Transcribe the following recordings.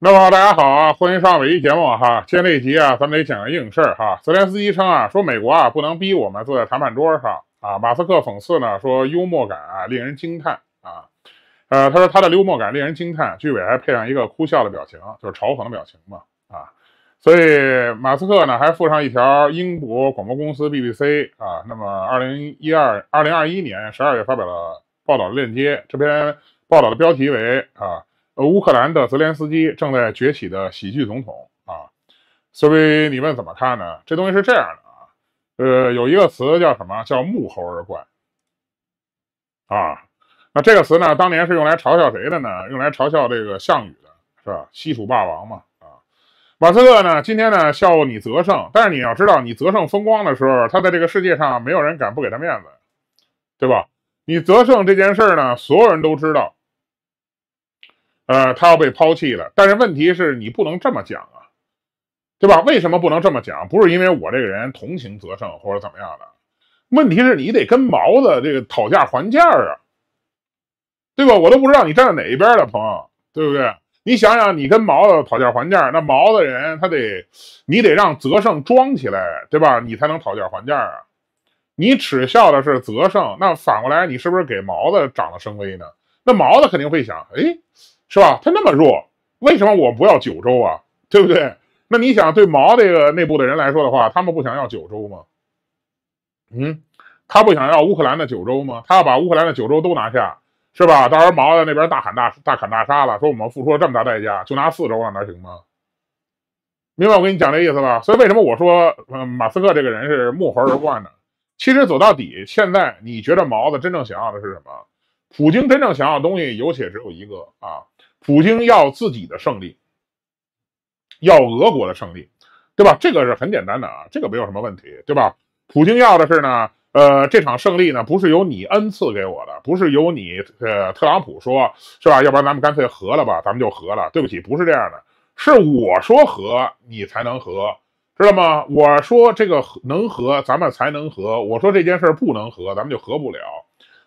那么大家好啊，欢迎上伟一节目》哈。今天这一集啊，咱们得讲个硬事儿哈。泽连斯基称啊，说美国啊不能逼我们坐在谈判桌上啊。马斯克讽刺呢，说幽默感啊令人惊叹啊。呃，他说他的幽默感令人惊叹，句尾还配上一个哭笑的表情，就是嘲讽的表情嘛啊。所以马斯克呢还附上一条英国广播公司 BBC 啊，那么二零一二二零二一年十二月发表了报道的链接。这篇报道的标题为啊。呃，乌克兰的泽连斯基正在崛起的喜剧总统啊，所以你问怎么看呢？这东西是这样的啊，呃，有一个词叫什么？叫“目猴而冠啊。那这个词呢，当年是用来嘲笑谁的呢？用来嘲笑这个项羽的，是吧？西楚霸王嘛。啊，马斯克呢，今天呢笑你泽胜，但是你要知道，你泽胜风光的时候，他在这个世界上没有人敢不给他面子，对吧？你泽胜这件事呢，所有人都知道。呃，他要被抛弃了，但是问题是你不能这么讲啊，对吧？为什么不能这么讲？不是因为我这个人同情泽胜或者怎么样的，问题是你得跟毛子这个讨价还价啊，对吧？我都不知道你站在哪一边的朋友，对不对？你想想，你跟毛子讨价还价，那毛子人他得你得让泽胜装起来，对吧？你才能讨价还价啊。你耻笑的是泽胜，那反过来你是不是给毛子长了声威呢？那毛子肯定会想，哎。是吧？他那么弱，为什么我不要九州啊？对不对？那你想，对毛这个内部的人来说的话，他们不想要九州吗？嗯，他不想要乌克兰的九州吗？他要把乌克兰的九州都拿下，是吧？到时候毛在那边大喊大大喊大杀了，说我们付出了这么大代价，就拿四州了，那行吗？明白我跟你讲这意思吧？所以为什么我说，嗯，马斯克这个人是目无而冠呢？其实走到底，现在你觉得毛子真正想要的是什么？普京真正想要的东西，有且只有一个啊！普京要自己的胜利，要俄国的胜利，对吧？这个是很简单的啊，这个没有什么问题，对吧？普京要的是呢，呃，这场胜利呢，不是由你恩赐给我的，不是由你，呃，特朗普说，是吧？要不然咱们干脆和了吧，咱们就和了。对不起，不是这样的，是我说和你才能和，知道吗？我说这个能和，咱们才能和；我说这件事儿不能和，咱们就和不了。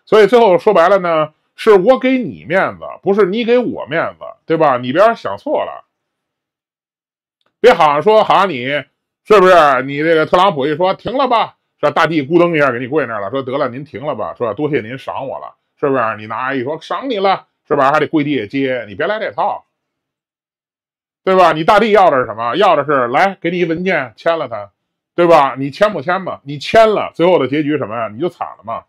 所以最后说白了呢。是我给你面子，不是你给我面子，对吧？你别想错了，别好像说哈你，是不是？你这个特朗普一说停了吧，这大地咕噔一下给你跪那儿了，说得了，您停了吧，说多谢您赏我了，是不是？你拿一说赏你了，是不是？还得跪地下接，你别来这套，对吧？你大地要的是什么？要的是来给你一文件签了他，对吧？你签不签吧？你签了，最后的结局什么呀？你就惨了嘛。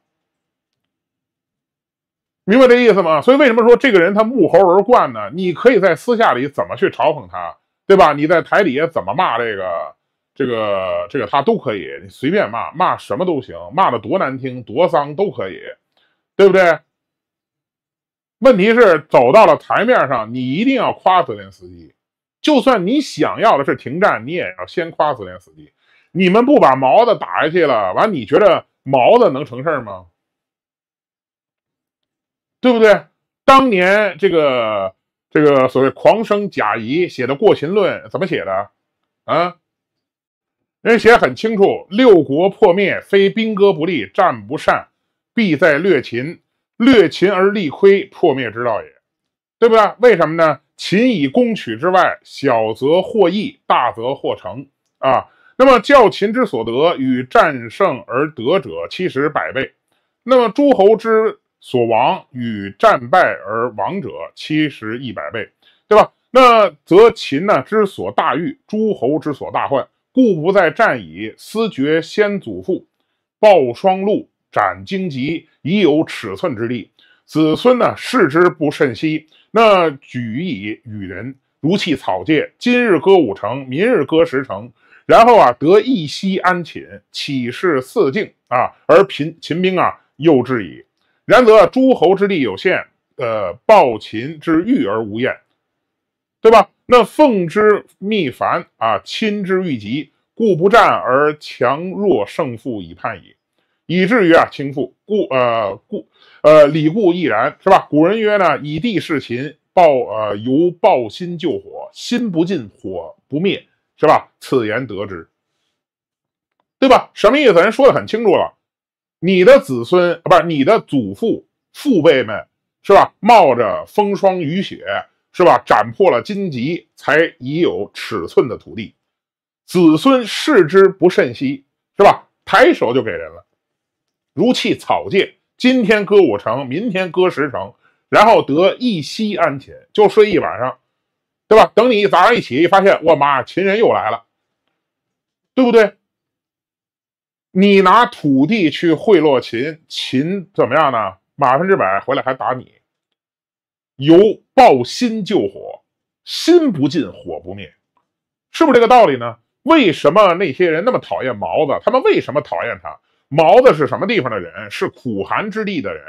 明白这意思吗？所以为什么说这个人他目猴而冠呢？你可以在私下里怎么去嘲讽他，对吧？你在台底下怎么骂这个、这个、这个他都可以，你随便骂，骂什么都行，骂的多难听、多脏都可以，对不对？问题是走到了台面上，你一定要夸泽连斯基。就算你想要的是停战，你也要先夸泽连斯基。你们不把毛子打下去了，完，你觉得毛子能成事吗？对不对？当年这个这个所谓狂生贾谊写的《过秦论》怎么写的啊？人写很清楚：六国破灭，非兵戈不利，战不善，必在略秦。略秦而力亏，破灭之道也，对不对？为什么呢？秦以攻取之外，小则获益，大则获成啊。那么，教秦之所得与战胜而得者，其实百倍。那么，诸侯之所亡与战败而亡者七十一百倍，对吧？那则秦呢之所大欲，诸侯之所大患，故不在战矣。思厥先祖父，抱霜露，斩荆棘，以有尺寸之力。子孙呢视之不甚惜，那举以予人，如弃草芥。今日割五城，明日割十城，然后啊得一息安寝，岂是四境啊？而秦秦兵啊又至矣。然则诸侯之力有限，呃，暴秦之欲而无厌，对吧？那奉之密繁啊，亲之愈急，故不战而强弱胜负已判矣，以至于啊倾覆。故呃故呃，礼固亦然是吧？古人曰呢，以地事秦，暴呃由暴心救火，心不尽，火不灭，是吧？此言得之，对吧？什么意思？人说的很清楚了。你的子孙啊，不是你的祖父父辈们是吧？冒着风霜雨雪是吧？斩破了荆棘才已有尺寸的土地，子孙视之不甚惜是吧？抬手就给人了，如弃草芥。今天割五成，明天割十成，然后得一息安寝，就睡一晚上，对吧？等你一早上一起，发现，我妈秦人又来了，对不对？你拿土地去贿赂秦，秦怎么样呢？百分之百回来还打你。犹抱薪救火，薪不尽，火不灭，是不是这个道理呢？为什么那些人那么讨厌毛子？他们为什么讨厌他？毛子是什么地方的人？是苦寒之地的人。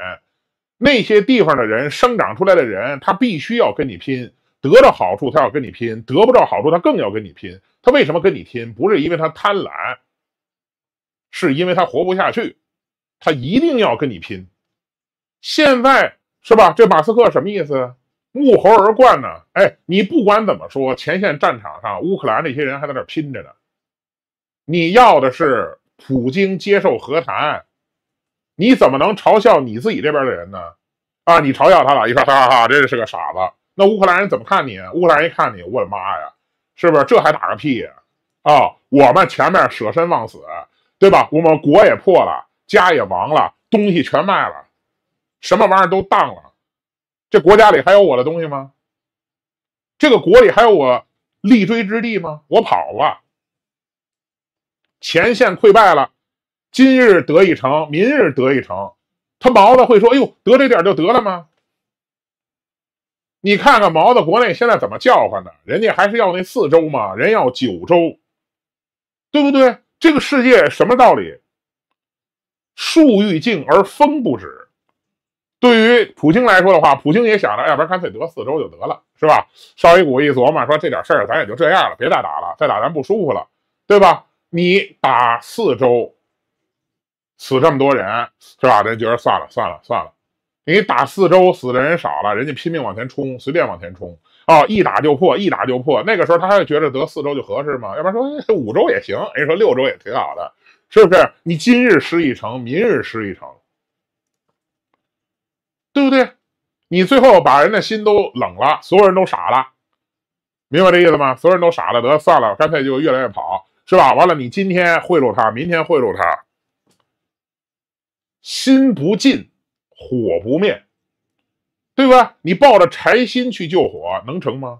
那些地方的人生长出来的人，他必须要跟你拼，得到好处他要跟你拼，得不到好处他更要跟你拼。他为什么跟你拼？不是因为他贪婪。是因为他活不下去，他一定要跟你拼。现在是吧？这马斯克什么意思？沐猴而冠呢？哎，你不管怎么说，前线战场上乌克兰那些人还在那拼着呢。你要的是普京接受和谈，你怎么能嘲笑你自己这边的人呢？啊，你嘲笑他了，一哈哈哈哈，这是个傻子。那乌克兰人怎么看你？乌克兰人一看你，我的妈呀，是不是？这还打个屁啊？我们前面舍身忘死。对吧？我们国也破了，家也亡了，东西全卖了，什么玩意儿都当了。这国家里还有我的东西吗？这个国里还有我立锥之地吗？我跑了，前线溃败了，今日得一城，明日得一城。他毛子会说：“呦，得这点就得了吗？”你看看毛子国内现在怎么叫唤的？人家还是要那四州吗？人要九州，对不对？这个世界什么道理？树欲静而风不止。对于普京来说的话，普京也想着，要不然干脆得四周就得了，是吧？绍伊古一琢磨，说这点事儿咱也就这样了，别再打了，再打咱不舒服了，对吧？你打四周死这么多人，是吧？人觉得算了算了算了。你打四周死的人少了，人家拼命往前冲，随便往前冲。哦，一打就破，一打就破。那个时候他还觉得得四周就合适吗？要不然说五周也行，人说六周也挺好的，是不是？你今日失一城，明日失一城，对不对？你最后把人的心都冷了，所有人都傻了，明白这意思吗？所有人都傻了，得算了，干脆就越来越跑，是吧？完了，你今天贿赂他，明天贿赂他，心不尽，火不灭。对吧？你抱着柴心去救火能成吗？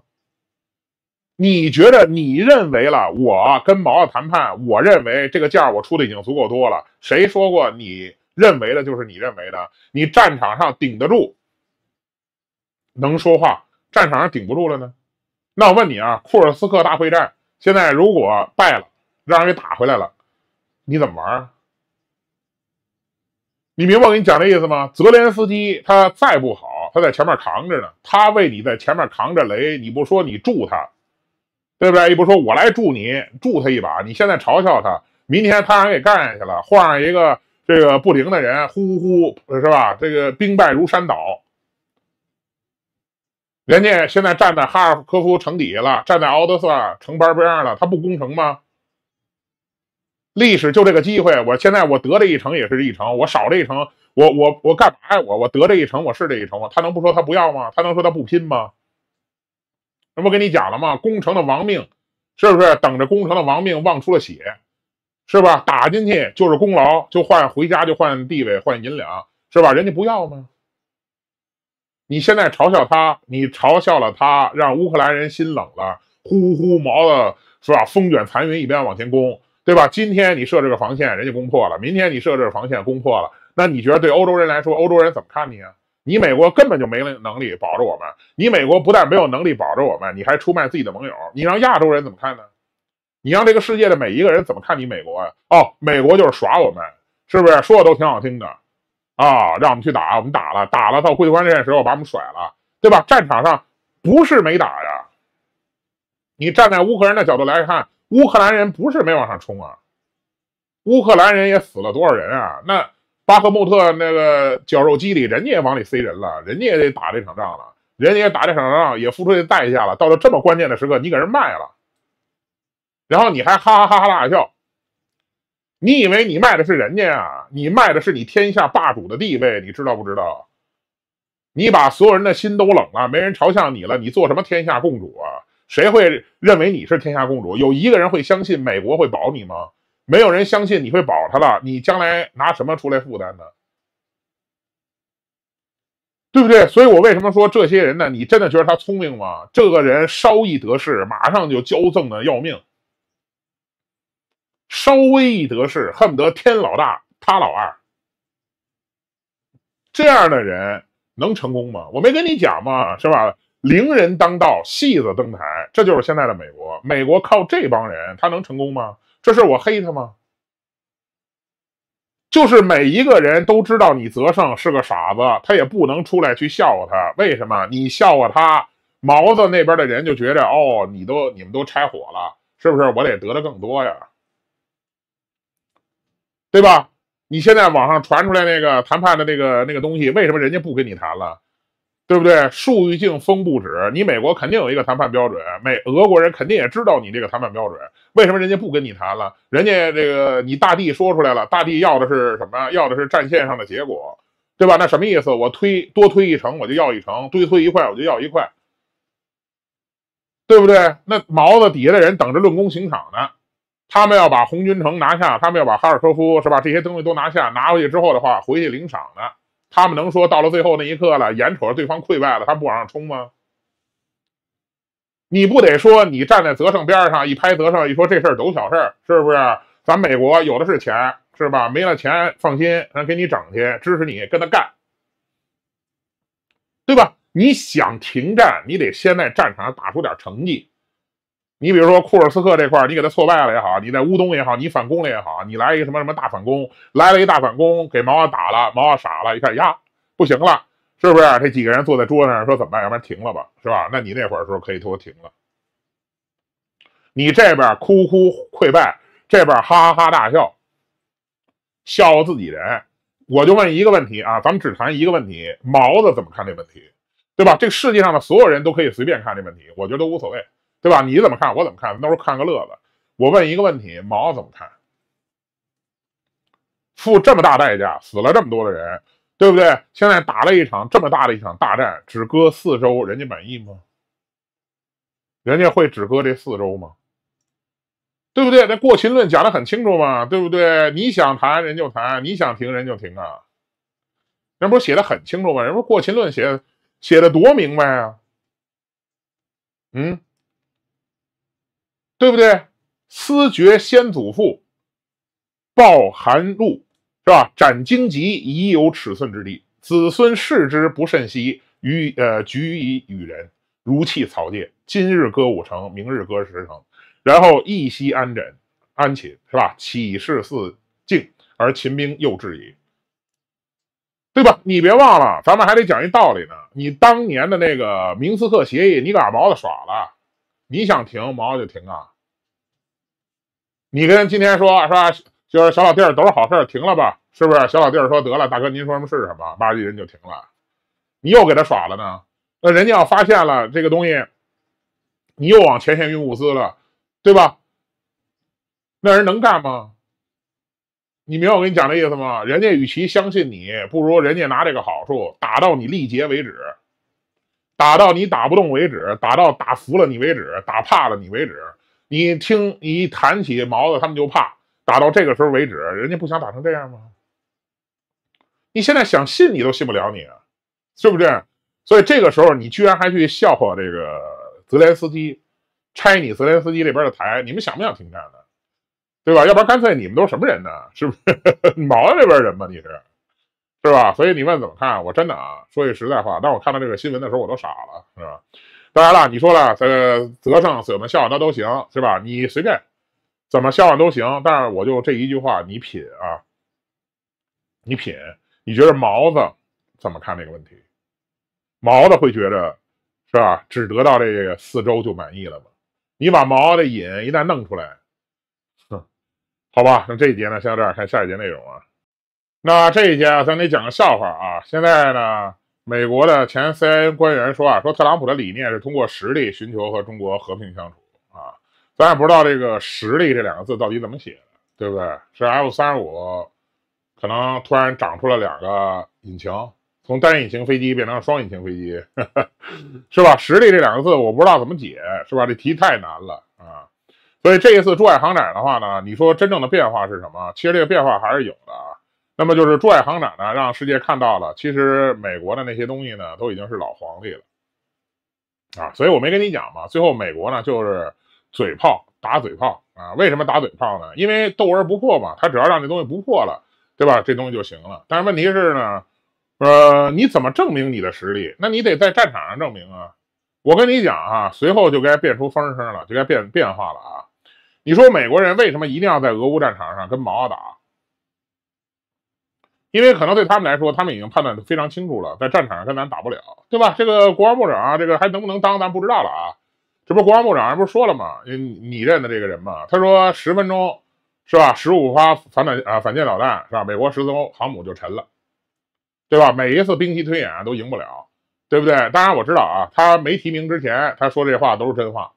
你觉得你认为了？我跟毛要谈判，我认为这个价我出的已经足够多了。谁说过你认为的就是你认为的？你战场上顶得住，能说话；战场上顶不住了呢？那我问你啊，库尔斯克大会战现在如果败了，让人给打回来了，你怎么玩？你明白我给你讲的意思吗？泽连斯基他再不好。他在前面扛着呢，他为你在前面扛着雷，你不说你助他，对不对？也不说我来助你，助他一把。你现在嘲笑他，明天他还给干下去了，换上一个这个不灵的人，呼呼呼，是吧？这个兵败如山倒，人家现在站在哈尔科夫城底下了，站在奥德萨城边边上了，他不攻城吗？历史就这个机会，我现在我得这一成也是一成，我少这一成，我我我干嘛呀？我我得这一成，我是这一成，他能不说他不要吗？他能说他不拼吗？那不跟你讲了吗？攻城的亡命，是不是？等着攻城的亡命忘出了血，是吧？打进去就是功劳，就换回家就换地位换银两，是吧？人家不要吗？你现在嘲笑他，你嘲笑了他，让乌克兰人心冷了，呼呼毛的，是吧？风卷残云，一边往前攻。对吧？今天你设这个防线，人家攻破了；明天你设置防线攻破了，那你觉得对欧洲人来说，欧洲人怎么看你啊？你美国根本就没了能力保着我们，你美国不但没有能力保着我们，你还出卖自己的盟友，你让亚洲人怎么看呢？你让这个世界的每一个人怎么看你美国啊？哦，美国就是耍我们，是不是？说的都挺好听的啊，让我们去打，我们打了，打了到桂冠战的时候把我们甩了，对吧？战场上不是没打呀，你站在乌克兰的角度来看。乌克兰人不是没往上冲啊，乌克兰人也死了多少人啊？那巴赫穆特那个绞肉机里，人家也往里塞人了，人家也得打这场仗了，人家也打这场仗也付出这代价了。到了这么关键的时刻，你给人卖了，然后你还哈哈哈哈大笑，你以为你卖的是人家啊？你卖的是你天下霸主的地位，你知道不知道？你把所有人的心都冷了，没人嘲笑你了，你做什么天下共主啊？谁会认为你是天下公主？有一个人会相信美国会保你吗？没有人相信你会保他的，你将来拿什么出来负担呢？对不对？所以我为什么说这些人呢？你真的觉得他聪明吗？这个人稍一得势，马上就骄纵的要命；稍微一得势，恨不得天老大他老二。这样的人能成功吗？我没跟你讲吗？是吧？伶人当道，戏子登台，这就是现在的美国。美国靠这帮人，他能成功吗？这是我黑他吗？就是每一个人都知道你泽胜是个傻子，他也不能出来去笑话他。为什么？你笑话他，毛子那边的人就觉着哦，你都你们都拆伙了，是不是？我得得的更多呀，对吧？你现在网上传出来那个谈判的那个那个东西，为什么人家不跟你谈了？对不对？树欲静风不止。你美国肯定有一个谈判标准，美俄国人肯定也知道你这个谈判标准。为什么人家不跟你谈了？人家这个你大帝说出来了，大帝要的是什么？要的是战线上的结果，对吧？那什么意思？我推多推一成，我就要一成；堆推一块，我就要一块，对不对？那毛子底下的人等着论功行赏呢，他们要把红军城拿下，他们要把哈尔科夫是吧？这些东西都拿下，拿回去之后的话，回去领赏呢。他们能说到了最后那一刻了，眼瞅着对方溃败了，他不往上冲吗？你不得说你站在泽胜边上一拍泽胜，一说这事儿都小事儿，是不是？咱美国有的是钱，是吧？没了钱，放心，咱给你整去，支持你，跟他干，对吧？你想停战，你得先在战场上打出点成绩。你比如说库尔斯克这块你给他挫败了也好，你在乌东也好，你反攻了也好，你来一个什么什么大反攻，来了一大反攻，给毛啊打了，毛啊傻了，一看呀不行了，是不是？这几个人坐在桌上说怎么办？要不然停了吧，是吧？那你那会儿时候可以说停了。你这边哭哭溃败，这边哈哈大笑，笑自己人。我就问一个问题啊，咱们只谈一个问题，毛子怎么看这问题？对吧？这个世界上的所有人都可以随便看这问题，我觉得无所谓。对吧？你怎么看？我怎么看？到时候看个乐子。我问一个问题：毛怎么看？付这么大代价，死了这么多的人，对不对？现在打了一场这么大的一场大战，只搁四周，人家满意吗？人家会只搁这四周吗？对不对？那过秦论》讲的很清楚嘛，对不对？你想谈，人就谈；你想停，人就停啊。人不是写的很清楚吗？人《不是过秦论》写写的多明白啊。嗯。对不对？思觉先祖父抱寒露是吧？斩荆棘已有尺寸之地，子孙视之不甚惜，于呃举以予人，如弃草芥。今日割五城，明日割十城，然后一息安枕安寝是吧？起事四敬，而秦兵又至矣？对吧？你别忘了，咱们还得讲一道理呢。你当年的那个明斯克协议，你把毛子耍了，你想停毛就停啊！你跟今天说是吧，就是小老弟儿都是好事儿，停了吧，是不是？小老弟儿说得了，大哥您说什么是什么，八级人就停了。你又给他耍了呢？那人家要发现了这个东西，你又往前线运物资了，对吧？那人能干吗？你明白我跟你讲的意思吗？人家与其相信你，不如人家拿这个好处打到你力竭为止，打到你打不动为止，打到打服了你为止，打怕了你为止。你听，你一谈起毛子，他们就怕打到这个时候为止，人家不想打成这样吗？你现在想信你都信不了你，是不是？所以这个时候你居然还去笑话这个泽连斯基，拆你泽连斯基这边的台，你们想不想听这的？对吧？要不然干脆你们都是什么人呢？是不是 毛子这边人吗？你是，是吧？所以你问怎么看？我真的啊，说句实在话，当我看到这个新闻的时候，我都傻了，是吧？当然了，你说了，呃，责胜怎么笑那都行，是吧？你随便怎么笑话都行。但是我就这一句话，你品啊，你品，你觉得毛子怎么看这个问题？毛子会觉得是吧？只得到这个四周就满意了吗？你把毛的瘾一旦弄出来，哼，好吧。那这一节呢，先到这儿，看下一节内容啊。那这一节咱得讲个笑话啊。现在呢。美国的前 CIA 官员说啊，说特朗普的理念是通过实力寻求和中国和平相处啊，咱也不知道这个“实力”这两个字到底怎么写的，对不对？是 F 三十五可能突然长出了两个引擎，从单引擎飞机变成了双引擎飞机，是吧？“实力”这两个字我不知道怎么解，是吧？这题太难了啊！所以这一次珠海航展的话呢，你说真正的变化是什么？其实这个变化还是有的啊。那么就是珠海航展呢，让世界看到了，其实美国的那些东西呢，都已经是老皇帝了，啊，所以我没跟你讲嘛。最后美国呢，就是嘴炮打嘴炮啊。为什么打嘴炮呢？因为斗而不破嘛。他只要让这东西不破了，对吧？这东西就行了。但是问题是呢，呃，你怎么证明你的实力？那你得在战场上证明啊。我跟你讲啊，随后就该变出风声了，就该变变化了啊。你说美国人为什么一定要在俄乌战场上跟毛打？因为可能对他们来说，他们已经判断的非常清楚了，在战场上跟咱打不了，对吧？这个国防部长啊，这个还能不能当，咱不知道了啊。这不国防部长不是说了吗？你认得这个人吗？他说十分钟是吧？十五发反导啊，反舰导弹是吧？美国十艘航母就沉了，对吧？每一次兵棋推演都赢不了，对不对？当然我知道啊，他没提名之前他说这话都是真话，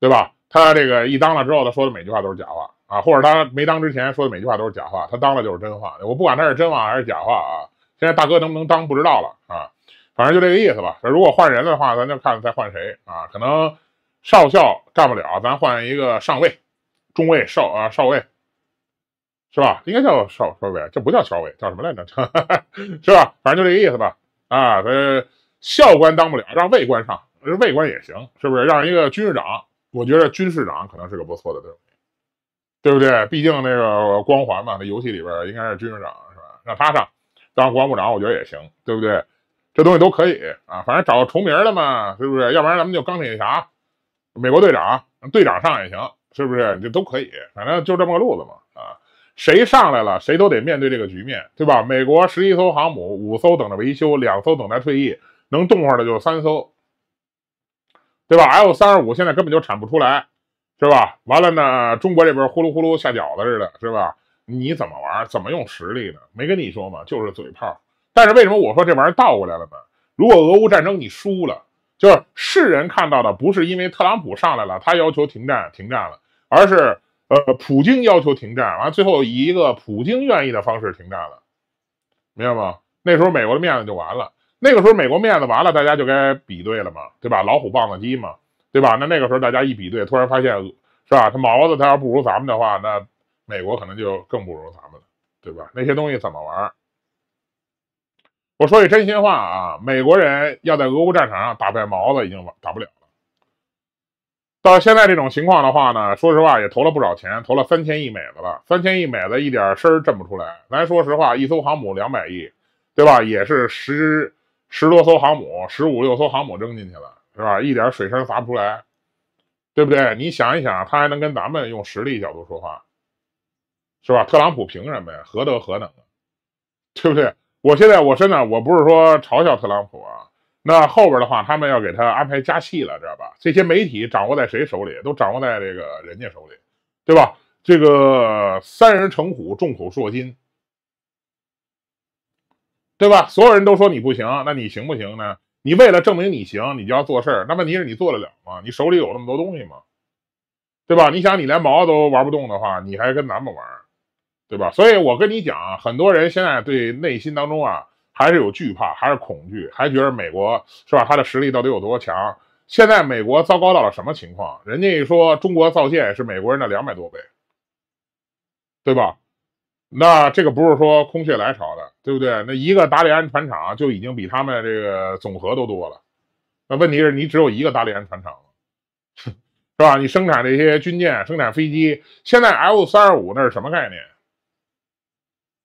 对吧？他这个一当了之后，他说的每句话都是假话。啊，或者他没当之前说的每句话都是假话，他当了就是真话。我不管他是真话还是假话啊。现在大哥能不能当不知道了啊，反正就这个意思吧。如果换人的话，咱就看再换谁啊。可能少校干不了，咱换一个上尉、中尉、少啊少尉，是吧？应该叫少少尉，这不叫少尉，叫什么来着？是吧？反正就这个意思吧。啊，他，校官当不了，让尉官上，尉官也行，是不是？让一个军士长，我觉得军士长可能是个不错的对。对不对？毕竟那个光环嘛，那游戏里边应该是军事长是吧？让他上当国防部长，我觉得也行，对不对？这东西都可以啊，反正找个重名的嘛，是不是？要不然咱们就钢铁侠、美国队长、队长上也行，是不是？这都可以，反正就这么个路子嘛，啊？谁上来了，谁都得面对这个局面，对吧？美国十一艘航母，五艘等着维修，两艘等待退役，能动换的就三艘，对吧？L 三十五现在根本就产不出来。是吧？完了呢，中国这边呼噜呼噜下饺子似的，是吧？你怎么玩？怎么用实力呢？没跟你说吗？就是嘴炮。但是为什么我说这玩意儿倒过来了呢？如果俄乌战争你输了，就是世人看到的不是因为特朗普上来了，他要求停战，停战了，而是呃，普京要求停战，完了最后以一个普京愿意的方式停战了，明白吗？那时候美国的面子就完了。那个时候美国面子完了，大家就该比对了嘛，对吧？老虎棒子鸡嘛。对吧？那那个时候大家一比对，突然发现，是吧？他毛子他要不如咱们的话，那美国可能就更不如咱们了，对吧？那些东西怎么玩？我说句真心话啊，美国人要在俄乌战场上打败毛子，已经打不了了。到现在这种情况的话呢，说实话也投了不少钱，投了三千亿美子了，三千亿美子一点声儿震不出来。咱说实话，一艘航母两百亿，对吧？也是十十多艘航母，十五六艘航母扔进去了。是吧？一点水声砸不出来，对不对？你想一想，他还能跟咱们用实力角度说话，是吧？特朗普凭什么呀？何德何能？对不对？我现在我真的我不是说嘲笑特朗普啊，那后边的话他们要给他安排加戏了，知道吧？这些媒体掌握在谁手里？都掌握在这个人家手里，对吧？这个三人成虎，众口铄金，对吧？所有人都说你不行，那你行不行呢？你为了证明你行，你就要做事儿。那问题是你做得了吗？你手里有那么多东西吗？对吧？你想你连毛都玩不动的话，你还跟咱们玩，对吧？所以我跟你讲，很多人现在对内心当中啊还是有惧怕，还是恐惧，还觉得美国是吧？他的实力到底有多强？现在美国糟糕到了什么情况？人家一说中国造舰是美国人的两百多倍，对吧？那这个不是说空穴来潮的，对不对？那一个达里安船厂就已经比他们这个总和都多了。那问题是你只有一个达里安船厂，是吧？你生产这些军舰，生产飞机，现在 F 三十五那是什么概念？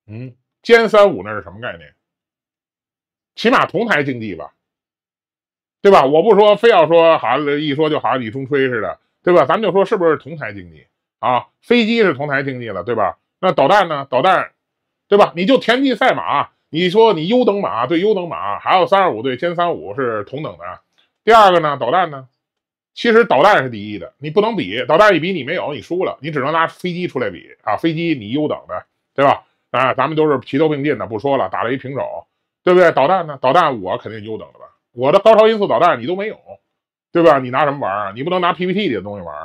嗯，歼三五那是什么概念？起码同台竞技吧，对吧？我不说，非要说，好像一说就好像李中吹似的，对吧？咱们就说是不是同台竞技啊？飞机是同台竞技了，对吧？那导弹呢？导弹，对吧？你就田忌赛马，你说你优等马对优等马，还有三二五对歼三五是同等的。第二个呢？导弹呢？其实导弹是第一的，你不能比，导弹一比你没有，你输了，你只能拿飞机出来比啊！飞机你优等的，对吧？啊，咱们都是齐头并进的，不说了，打了一平手，对不对？导弹呢？导弹我肯定优等的吧？我的高超音速导弹你都没有，对吧？你拿什么玩？你不能拿 PPT 的东西玩，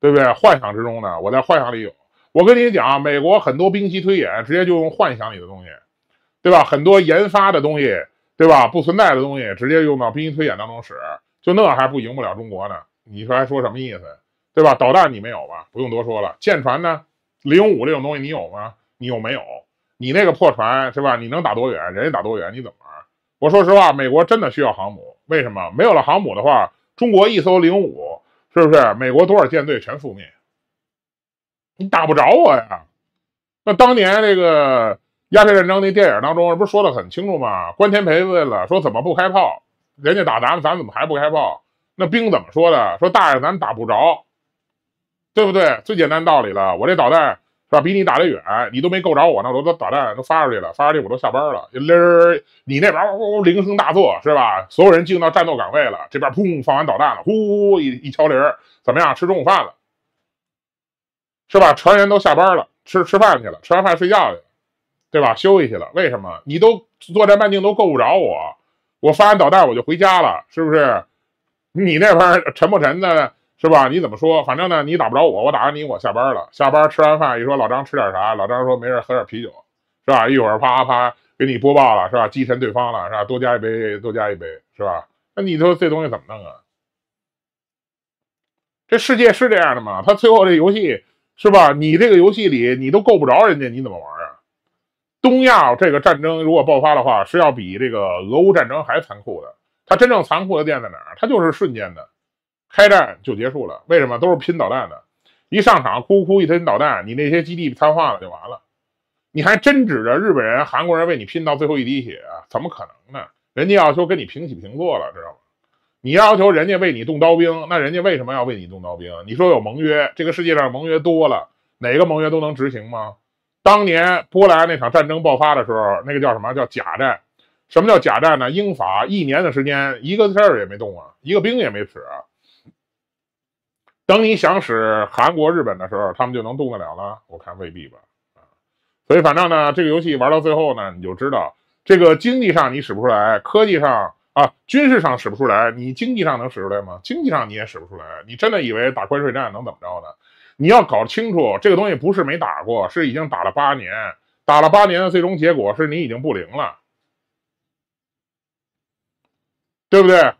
对不对？幻想之中呢，我在幻想里有。我跟你讲美国很多兵器推演直接就用幻想里的东西，对吧？很多研发的东西，对吧？不存在的东西直接用到兵器推演当中使，就那还不赢不了中国呢？你说还说什么意思？对吧？导弹你没有吧？不用多说了。舰船呢？零五这种东西你有吗？你有没有？你那个破船是吧？你能打多远？人家打多远？你怎么玩？我说实话，美国真的需要航母。为什么？没有了航母的话，中国一艘零五，是不是？美国多少舰队全覆灭？你打不着我呀？那当年那个鸦片战争那电影当中，不是说的很清楚吗？关天培问了，说怎么不开炮？人家打咱们，咱怎么还不开炮？那兵怎么说的？说大爷，咱打不着，对不对？最简单道理了。我这导弹是吧，比你打得远，你都没够着我呢。我这导弹都发出去了，发出去我都下班了。铃儿，你那边呜呜铃声大作，是吧？所有人进到战斗岗位了，这边砰放完导弹了，呼一一敲铃怎么样？吃中午饭了。是吧？船员都下班了，吃吃饭去了，吃完饭睡觉去了，对吧？休息去了。为什么？你都作战半径都够不着我，我发完导弹我就回家了，是不是？你那边沉不沉的？是吧？你怎么说？反正呢，你打不着我，我打着你，我下班了。下班吃完饭，一说老张吃点啥？老张说没事，喝点啤酒，是吧？一会儿啪啪给你播报了，是吧？击沉对方了，是吧？多加一杯，多加一杯，是吧？那你说这东西怎么弄啊？这世界是这样的吗？他最后这游戏。是吧？你这个游戏里你都够不着人家，你怎么玩啊？东亚这个战争如果爆发的话，是要比这个俄乌战争还残酷的。它真正残酷的点在哪？它就是瞬间的，开战就结束了。为什么？都是拼导弹的，一上场，哭哭一推导弹，你那些基地瘫痪了就完了。你还真指着日本人、韩国人为你拼到最后一滴血？怎么可能呢？人家要说跟你平起平坐了，知道吗？你要求人家为你动刀兵，那人家为什么要为你动刀兵？你说有盟约，这个世界上盟约多了，哪个盟约都能执行吗？当年波兰那场战争爆发的时候，那个叫什么？叫假战。什么叫假战呢？英法一年的时间，一个字儿也没动啊，一个兵也没使啊。等你想使韩国、日本的时候，他们就能动得了了？我看未必吧。所以反正呢，这个游戏玩到最后呢，你就知道，这个经济上你使不出来，科技上。啊，军事上使不出来，你经济上能使出来吗？经济上你也使不出来。你真的以为打关税战能怎么着呢？你要搞清楚，这个东西不是没打过，是已经打了八年。打了八年的最终结果是你已经不灵了，对不对？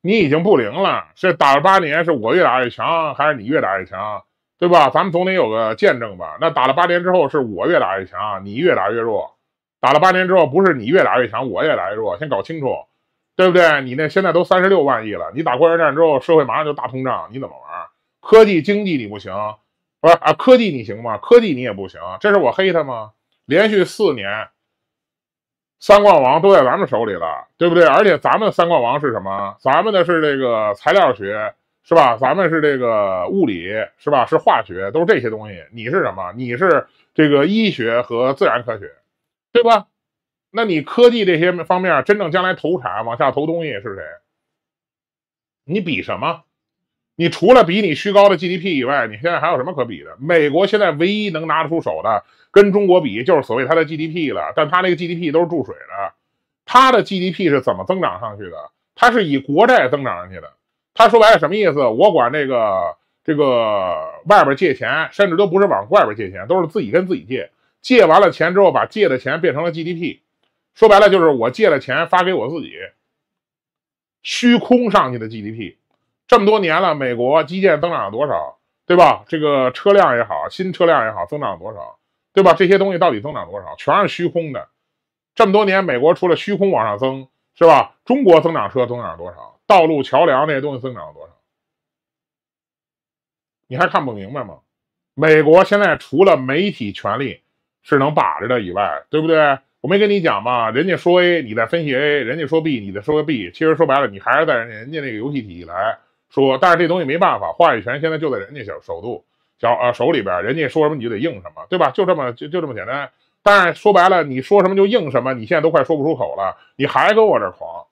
你已经不灵了。是打了八年，是我越打越强，还是你越打越强？对吧？咱们总得有个见证吧。那打了八年之后，是我越打越强，你越打越弱。打了八年之后，不是你越打越强，我越打越弱。先搞清楚。对不对？你那现在都三十六万亿了，你打过业战之后，社会马上就大通胀，你怎么玩？科技经济你不行，不是啊，科技你行吗？科技你也不行。这是我黑他吗？连续四年三冠王都在咱们手里了，对不对？而且咱们三冠王是什么？咱们的是这个材料学，是吧？咱们是这个物理，是吧？是化学，都是这些东西。你是什么？你是这个医学和自然科学，对吧？那你科技这些方面真正将来投产往下投东西是谁？你比什么？你除了比你虚高的 GDP 以外，你现在还有什么可比的？美国现在唯一能拿得出手的跟中国比就是所谓它的 GDP 了，但它那个 GDP 都是注水的，它的 GDP 是怎么增长上去的？它是以国债增长上去的。它说白了什么意思？我管这个这个外边借钱，甚至都不是往外边借钱，都是自己跟自己借，借完了钱之后把借的钱变成了 GDP。说白了就是我借了钱发给我自己，虚空上去的 GDP，这么多年了，美国基建增长了多少，对吧？这个车辆也好，新车辆也好，增长了多少，对吧？这些东西到底增长多少，全是虚空的。这么多年，美国除了虚空往上增，是吧？中国增长车增长了多少，道路桥梁那些东西增长了多少，你还看不明白吗？美国现在除了媒体权利是能把着的以外，对不对？我没跟你讲嘛，人家说 A，你在分析 A；人家说 B，你在说个 B。其实说白了，你还是在人家人家那个游戏体系来说。但是这东西没办法，话语权现在就在人家小手度小呃手里边，人家说什么你就得应什么，对吧？就这么就就这么简单。但是说白了，你说什么就应什么。你现在都快说不出口了，你还跟我这狂？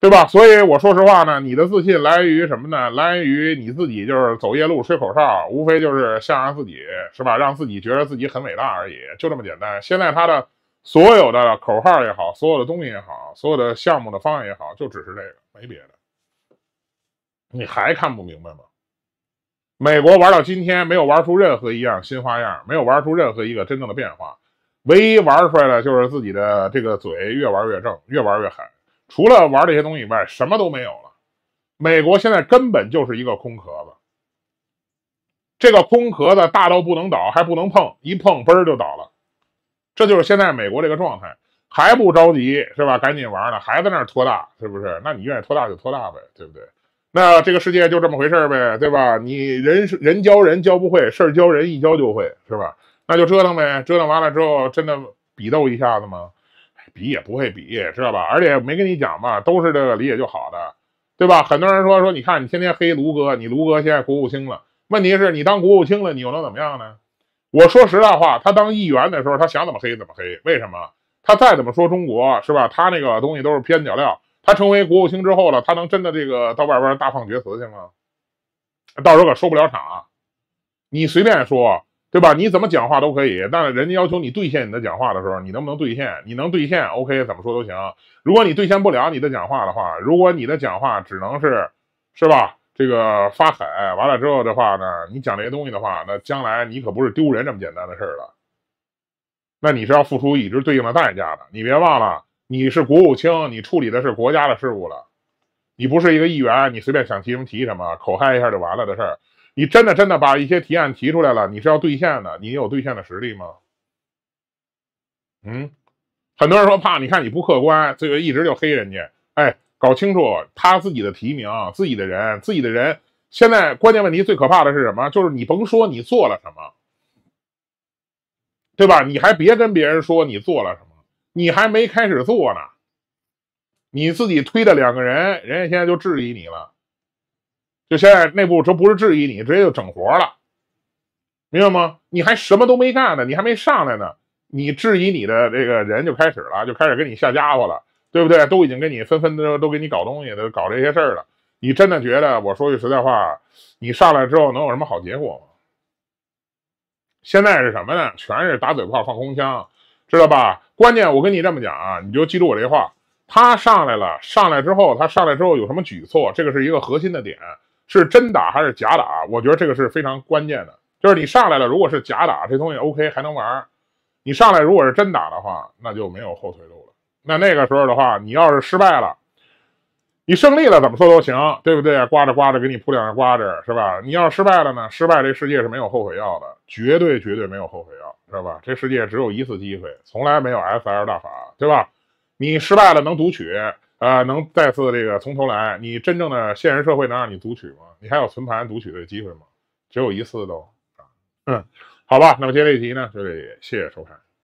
对吧？所以我说实话呢，你的自信来源于什么呢？来源于你自己，就是走夜路吹口哨，无非就是想让自己是吧，让自己觉得自己很伟大而已，就这么简单。现在他的所有的口号也好，所有的东西也好，所有的项目的方案也好，就只是这个，没别的。你还看不明白吗？美国玩到今天，没有玩出任何一样新花样，没有玩出任何一个真正的变化，唯一玩出来的就是自己的这个嘴越玩越正，越玩越狠。除了玩这些东西以外，什么都没有了。美国现在根本就是一个空壳子，这个空壳子大到不能倒，还不能碰，一碰嘣儿就倒了。这就是现在美国这个状态，还不着急是吧？赶紧玩呢，还在那儿拖大，是不是？那你愿意拖大就拖大呗，对不对？那这个世界就这么回事呗，对吧？你人人教人教不会，事儿教人一教就会是吧？那就折腾呗，折腾完了之后真的比斗一下子吗？比也不会比，知道吧？而且没跟你讲嘛，都是这个理解就好的，对吧？很多人说说，你看你天天黑卢哥，你卢哥现在国务卿了。问题是，你当国务卿了，你又能怎么样呢？我说实在话，他当议员的时候，他想怎么黑怎么黑。为什么？他再怎么说中国是吧？他那个东西都是边角料。他成为国务卿之后了，他能真的这个到外边大放厥词去吗？到时候可收不了场。你随便说。对吧？你怎么讲话都可以，但是人家要求你兑现你的讲话的时候，你能不能兑现？你能兑现，OK，怎么说都行。如果你兑现不了你的讲话的话，如果你的讲话只能是，是吧？这个发狠完了之后的话呢，你讲这些东西的话，那将来你可不是丢人这么简单的事儿了。那你是要付出与之对应的代价的。你别忘了，你是国务卿，你处理的是国家的事务了，你不是一个议员，你随便想提什么提什么，口嗨一下就完了的事儿。你真的真的把一些提案提出来了，你是要兑现的，你有兑现的实力吗？嗯，很多人说怕，你看你不客观，这个一直就黑人家。哎，搞清楚他自己的提名、自己的人、自己的人。现在关键问题最可怕的是什么？就是你甭说你做了什么，对吧？你还别跟别人说你做了什么，你还没开始做呢，你自己推的两个人，人家现在就质疑你了。就现在内部，这不是质疑你，直接就整活了，明白吗？你还什么都没干呢，你还没上来呢，你质疑你的这个人就开始了，就开始给你下家伙了，对不对？都已经给你纷纷的都给你搞东西的，搞这些事儿了。你真的觉得我说句实在话，你上来之后能有什么好结果吗？现在是什么呢？全是打嘴炮、放空枪，知道吧？关键我跟你这么讲啊，你就记住我这话。他上来了，上来之后，他上来之后有什么举措？这个是一个核心的点。是真打还是假打？我觉得这个是非常关键的。就是你上来了，如果是假打，这东西 OK 还能玩；你上来如果是真打的话，那就没有后退路了。那那个时候的话，你要是失败了，你胜利了怎么说都行，对不对？刮着刮着给你铺两下刮着，是吧？你要是失败了呢？失败这世界是没有后悔药的，绝对绝对没有后悔药，知道吧？这世界只有一次机会，从来没有 SL 大法，对吧？你失败了能读取。啊，能再次这个从头来？你真正的现实社会能让你读取吗？你还有存盘读取的机会吗？只有一次都啊，嗯，好吧，那么今天这题呢，就这里，谢谢收看。